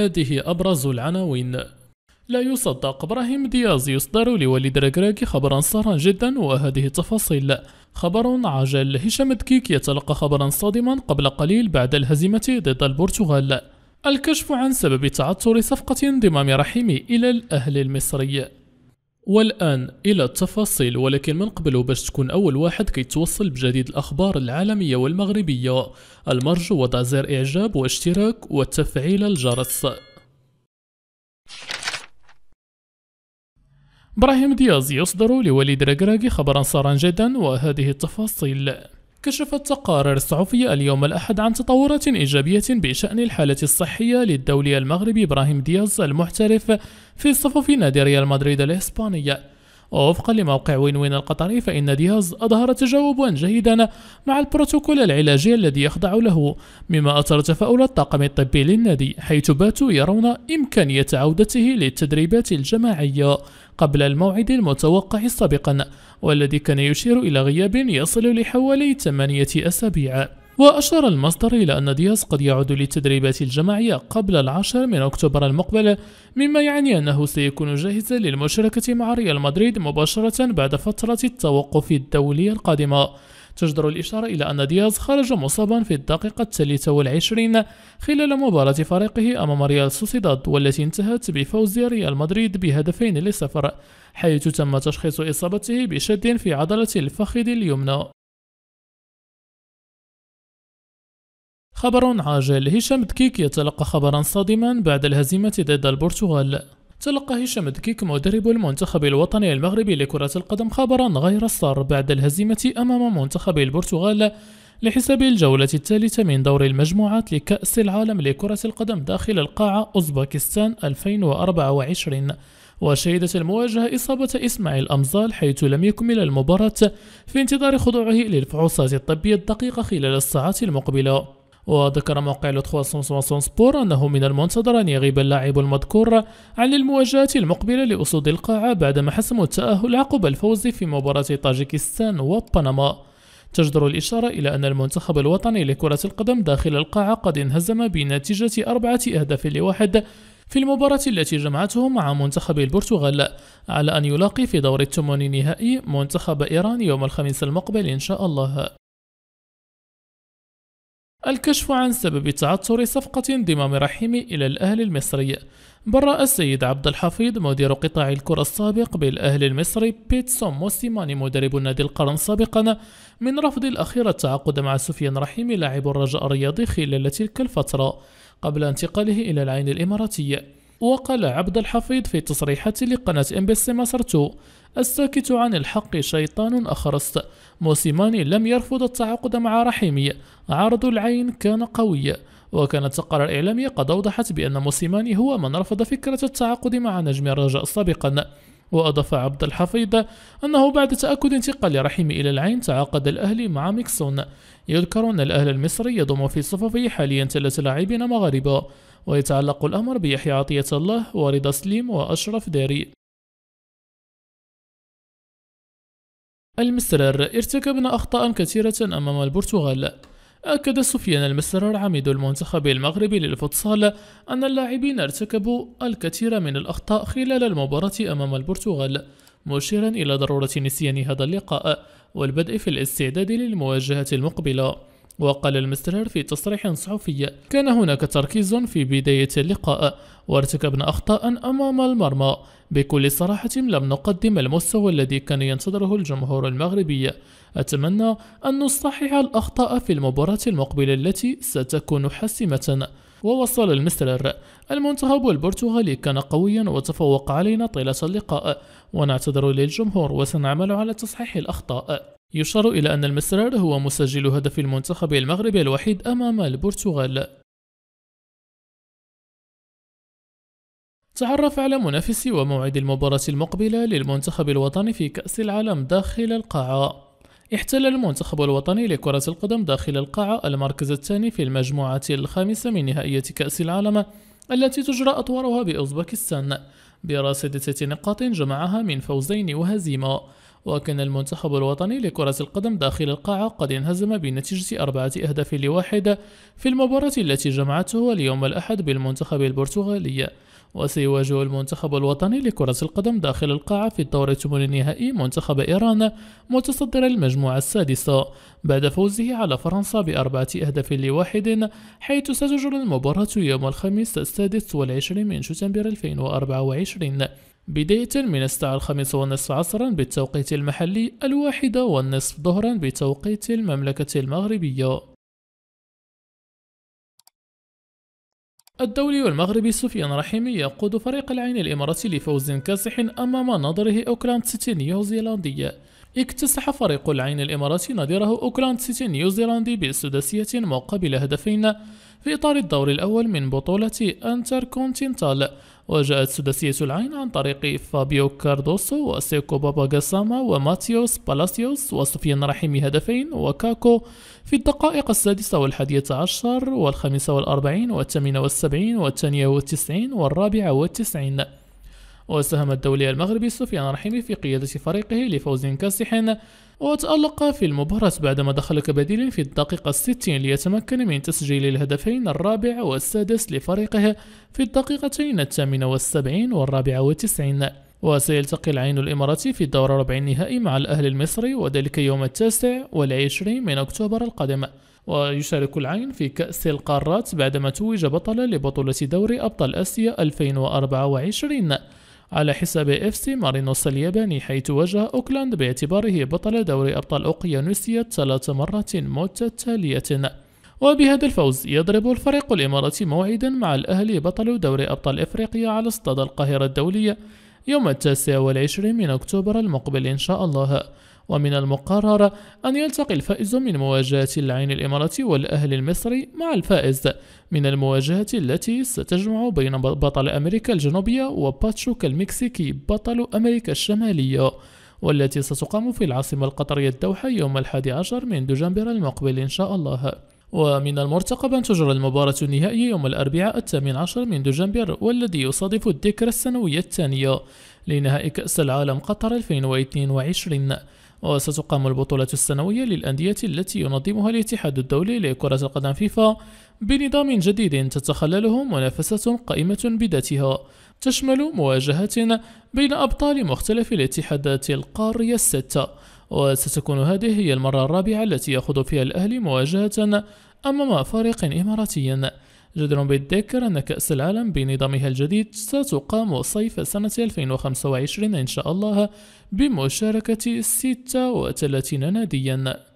هذه أبرز العناوين لا يصدق ابراهيم دياز يصدر لوليد ركراكي خبرا سارا جدا وهذه التفاصيل خبر عجل هشام دكيك يتلقى خبرا صادما قبل قليل بعد الهزيمة ضد البرتغال الكشف عن سبب تعثر صفقة انضمام رحيمي إلى الأهل المصري والآن إلى التفاصيل ولكن من قبل باش تكون أول واحد كيتوصل بجديد الأخبار العالمية والمغربية المرجو وضع زر إعجاب واشتراك وتفعيل الجرس إبراهيم دياز يصدر لوليد ركراكي خبرا سارا جدا وهذه التفاصيل كشفت تقارير صحفية اليوم الأحد عن تطورات إيجابية بشأن الحالة الصحية للدولي المغربي إبراهيم دياز المحترف في صفوف نادي ريال مدريد الإسبانية ووفقا لموقع وين وين القطري فإن دياز أظهر تجاوبا جيدا مع البروتوكول العلاجي الذي يخضع له مما أثر تفاؤل الطاقم الطبي للنادي حيث باتوا يرون إمكانية عودته للتدريبات الجماعية قبل الموعد المتوقع سابقا والذي كان يشير إلى غياب يصل لحوالي ثمانية أسابيع وأشار المصدر إلى أن دياز قد يعود للتدريبات الجماعية قبل العشر من أكتوبر المقبل مما يعني أنه سيكون جاهزا للمشاركة مع ريال مدريد مباشرة بعد فترة التوقف الدولي القادمة تجدر الإشارة إلى أن دياز خرج مصابا في الدقيقة الثالثة والعشرين خلال مباراة فريقه أمام ريال سوسيداد والتي انتهت بفوز ريال مدريد بهدفين لصفر حيث تم تشخيص إصابته بشد في عضلة الفخذ اليمنى خبر عاجل هشام دكيك يتلقى خبرا صادما بعد الهزيمة ضد البرتغال تلقى هشام دكيك مدرب المنتخب الوطني المغربي لكرة القدم خبرا غير السار بعد الهزيمة أمام منتخب البرتغال لحساب الجولة الثالثة من دور المجموعات لكأس العالم لكرة القدم داخل القاعة أوزباكستان 2024 وشهدت المواجهة إصابة إسماعيل أمزال حيث لم يكمل المباراة في انتظار خضوعه للفحوصات الطبية الدقيقة خلال الساعات المقبلة وذكر موقع لو 360 سبور أنه من المنتظر أن يغيب اللاعب المذكور عن المواجهات المقبلة لأسود القاعة بعدما حسموا التأهل عقب الفوز في مباراة طاجكستان وبنما تجدر الإشارة إلى أن المنتخب الوطني لكرة القدم داخل القاعة قد انهزم بنتيجة أربعة أهداف لواحد في المباراة التي جمعته مع منتخب البرتغال على أن يلاقي في دور الثمن نهائي منتخب إيران يوم الخميس المقبل إن شاء الله الكشف عن سبب تعثر صفقة انضمام رحيمي إلى الأهلي المصري برأ السيد عبد الحفيظ مدير قطاع الكرة السابق بالأهلي المصري بيتسون موسيماني مدرب نادي القرن سابقا من رفض الأخير التعاقد مع سفيان رحيمي لاعب الرجاء الرياضي خلال تلك الفترة قبل انتقاله إلى العين الإماراتية وقال عبد الحفيظ في تصريحات لقناة ام بي سي مصر 2 الساكت عن الحق شيطان أخرس موسيماني لم يرفض التعاقد مع رحيمي عرض العين كان قوي وكانت تقارير إعلامية قد أوضحت بأن موسيماني هو من رفض فكرة التعاقد مع نجم الرجاء سابقا وأضاف عبد الحفيظ أنه بعد تأكد انتقال رحيم إلى العين تعاقد الأهلي مع ميكسون يذكر أن الأهل المصري يضم في صفوفه حاليا ثلاث لاعبين مغاربة ويتعلق الأمر بيحيى عطية الله ورضا سليم وأشرف داري المسرر ارتكبنا أخطاء كثيرة أمام البرتغال أكد سفيان المسرر عميد المنتخب المغربي للفوتسال أن اللاعبين ارتكبوا الكثير من الأخطاء خلال المباراة أمام البرتغال مشيرا إلى ضرورة نسيان هذا اللقاء والبدء في الاستعداد للمواجهة المقبلة وقال المسترير في تصريح صحفي كان هناك تركيز في بداية اللقاء وارتكبنا أخطاء أمام المرمى بكل صراحة لم نقدم المستوى الذي كان ينتظره الجمهور المغربي أتمنى أن نصحح الأخطاء في المباراة المقبلة التي ستكون حاسمة ووصل المستر المنتخب البرتغالي كان قويا وتفوق علينا طيلة اللقاء ونعتذر للجمهور وسنعمل على تصحيح الأخطاء يشار إلى أن المسرار هو مسجل هدف المنتخب المغربي الوحيد أمام البرتغال تعرف على منافس وموعد المباراة المقبلة للمنتخب الوطني في كأس العالم داخل القاعة احتل المنتخب الوطني لكرة القدم داخل القاعة المركز الثاني في المجموعة الخامسة من نهائية كأس العالم التي تجرى أطوارها بأوزباكستان برصيد ست نقاط جمعها من فوزين وهزيمة وكان المنتخب الوطني لكرة القدم داخل القاعة قد انهزم بنتيجة أربعة أهداف لواحد في المباراة التي جمعته اليوم الأحد بالمنتخب البرتغالي وسيواجه المنتخب الوطني لكرة القدم داخل القاعة في الدور الثمن النهائي منتخب إيران متصدر المجموعة السادسة بعد فوزه على فرنسا بأربعة أهداف لواحد حيث ستجرى المباراة يوم الخميس السادس والعشرين من شتنبر 2024 بداية من الساعة الخامسة والنصف عصرا بالتوقيت المحلي الواحدة والنصف ظهرا بتوقيت المملكة المغربية الدولي المغربي سفيان رحيمي يقود فريق العين الإماراتي لفوز كاسح أمام نظره أوكلاند سيتي نيوزيلندية اكتسح فريق العين الإماراتي نظيره أوكلاند سيتي نيوزيلندي بسداسية مقابل هدفين في إطار الدور الأول من بطولة أنتر كونتينتال وجاءت سداسية العين عن طريق فابيو كاردوسو وسيكو بابا جاساما وماتيوس بالاسيوس وسفيان رحيم هدفين وكاكو في الدقائق السادسة والحادية عشر والخامسة والأربعين والثامنة والسبعين والثانية والتسعين والرابعة والتسعين وساهم الدولي المغربي سفيان رحيمي في قيادة فريقه لفوز كاسح وتألق في المباراة بعدما دخل كبديل في الدقيقة 60 ليتمكن من تسجيل الهدفين الرابع والسادس لفريقه في الدقيقتين الثامنة والسبعين والرابعة والتسعين وسيلتقي العين الإماراتي في الدور ربع النهائي مع الأهل المصري وذلك يوم التاسع والعشرين من أكتوبر القادم ويشارك العين في كأس القارات بعدما توج بطلا لبطولة دوري أبطال آسيا 2024 على حساب اف سي مارينوس الياباني حيث واجه أوكلاند باعتباره بطل دوري أبطال اوقيانوسيا ثلاث مرات متتالية وبهذا الفوز يضرب الفريق الإماراتي موعدا مع الأهلي بطل دوري أبطال إفريقيا على استاد القاهرة الدولية يوم التاسع والعشرين من أكتوبر المقبل إن شاء الله ومن المقرر أن يلتقي الفائز من مواجهة العين الإماراتي والأهلي المصري مع الفائز من المواجهة التي ستجمع بين بطل أمريكا الجنوبية وباتشوك المكسيكي بطل أمريكا الشمالية والتي ستقام في العاصمة القطرية الدوحة يوم الحادي عشر من دجنبر المقبل إن شاء الله ومن المرتقب أن تجرى المباراة النهائية يوم الأربعاء الثامن عشر من دجنبر والذي يصادف الذكرى السنوية الثانية لنهائي كأس العالم قطر 2022 وستقام البطولة السنوية للأندية التي ينظمها الاتحاد الدولي لكرة القدم فيفا بنظام جديد تتخلله منافسة قائمة بذاتها تشمل مواجهات بين أبطال مختلف الاتحادات القارية الستة وستكون هذه هي المرة الرابعة التي يخوض فيها الأهلي مواجهة أمام فريق إماراتي جدير بالذكر أن كأس العالم بنظامها الجديد ستقام صيف سنة 2025 إن شاء الله بمشاركة 36 ناديا